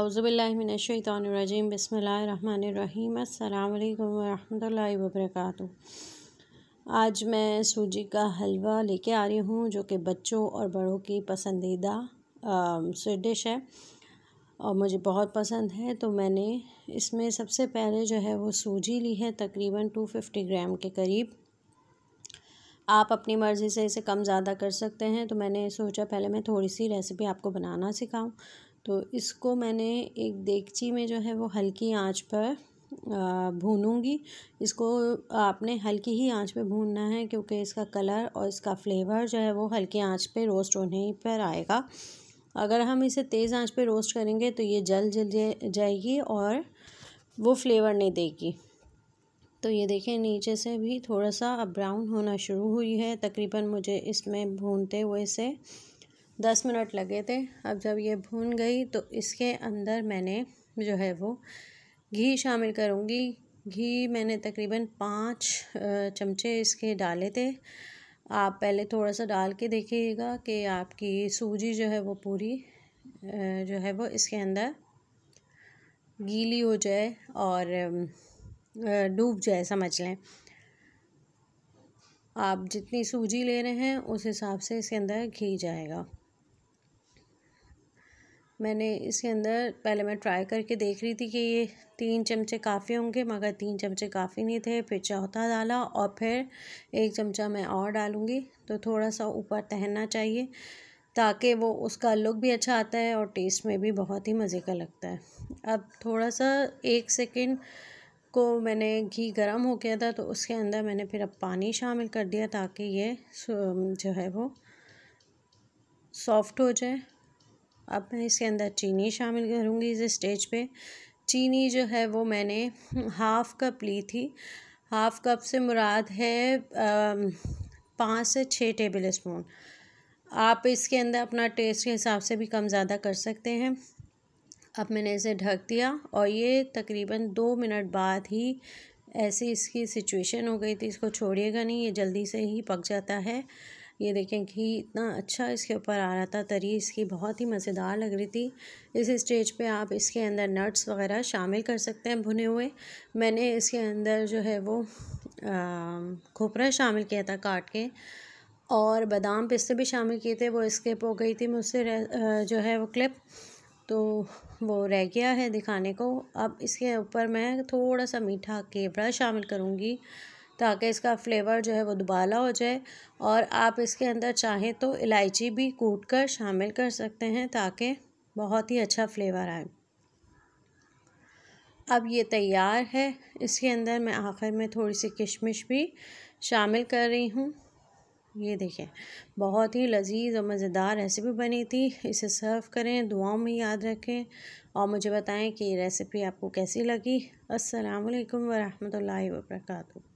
अवज़बिल्लिमिनशैतरजीम बसमीम अल्लाम वरहमल वबरक आज मैं सूजी का हलवा लेके आ रही हूँ जो कि बच्चों और बड़ों की पसंदीदा स्वीट डिश है और मुझे बहुत पसंद है तो मैंने इसमें सबसे पहले जो है वो सूजी ली है तकरीबन टू फिफ्टी ग्राम के करीब आप अपनी मर्ज़ी से इसे कम ज़्यादा कर सकते हैं तो मैंने सोचा पहले मैं थोड़ी सी रेसिपी आपको बनाना सिखाऊं तो इसको मैंने एक देगची में जो है वो हल्की आंच पर भूनूंगी इसको आपने हल्की ही आंच पे भूनना है क्योंकि इसका कलर और इसका फ्लेवर जो है वो हल्की आंच पे रोस्ट होने ही पर आएगा अगर हम इसे तेज़ आंच पे रोस्ट करेंगे तो ये जल जल जाएगी और वो फ्लेवर नहीं देगी तो ये देखें नीचे से भी थोड़ा सा अब ब्राउन होना शुरू हुई है तकरीबन मुझे इसमें भूनते हुए से दस मिनट लगे थे अब जब ये भून गई तो इसके अंदर मैंने जो है वो घी शामिल करूँगी घी मैंने तकरीबन पाँच चमचे इसके डाले थे आप पहले थोड़ा सा डाल के देखिएगा कि आपकी सूजी जो है वो पूरी जो है वो इसके अंदर गीली हो जाए और डूब जाए समझ लें आप जितनी सूजी ले रहे हैं उस हिसाब से इसके अंदर घी जाएगा मैंने इसके अंदर पहले मैं ट्राई करके देख रही थी कि ये तीन चमचे काफ़ी होंगे मगर तीन चमचे काफ़ी नहीं थे फिर चौथा डाला और फिर एक चमचा मैं और डालूँगी तो थोड़ा सा ऊपर तहना चाहिए ताकि वो उसका लुक भी अच्छा आता है और टेस्ट में भी बहुत ही मज़े का लगता है अब थोड़ा सा एक सेकेंड को मैंने घी गर्म हो गया था तो उसके अंदर मैंने फिर अब पानी शामिल कर दिया ताकि ये जो है वो सॉफ्ट हो जाए अब मैं इसके अंदर चीनी शामिल करूँगी इस स्टेज पे चीनी जो है वो मैंने हाफ़ कप ली थी हाफ़ कप से मुराद है पाँच से छः टेबल स्पून आप इसके अंदर अपना टेस्ट के हिसाब से भी कम ज़्यादा कर सकते हैं अब मैंने इसे ढक दिया और ये तकरीबन दो मिनट बाद ही ऐसी इसकी सिचुएशन हो गई थी इसको छोड़िएगा नहीं ये जल्दी से ही पक जाता है ये देखें घी इतना अच्छा इसके ऊपर आ रहा था तरी इसकी बहुत ही मज़ेदार लग रही थी इस स्टेज पे आप इसके अंदर नट्स वगैरह शामिल कर सकते हैं भुने हुए मैंने इसके अंदर जो है वो खोपरा शामिल किया था काट के और बादाम पिस्ते भी शामिल किए थे वो स्किप हो गई थी मुझसे जो है वो क्लिप तो वो रह गया है दिखाने को अब इसके ऊपर मैं थोड़ा सा मीठा केवड़ा शामिल करूँगी ताकि इसका फ्लेवर जो है वो दुबाला हो जाए और आप इसके अंदर चाहें तो इलायची भी कूट कर शामिल कर सकते हैं ताकि बहुत ही अच्छा फ्लेवर आए अब ये तैयार है इसके अंदर मैं आखिर में थोड़ी सी किशमिश भी शामिल कर रही हूँ ये देखें बहुत ही लजीज और मज़ेदार रेसिपी बनी थी इसे सर्व करें दुआओं में याद रखें और मुझे बताएं कि ये रेसिपी आपको कैसी लगी अस्सलाम वालेकुम वरहमतुल्लाहि वबरकू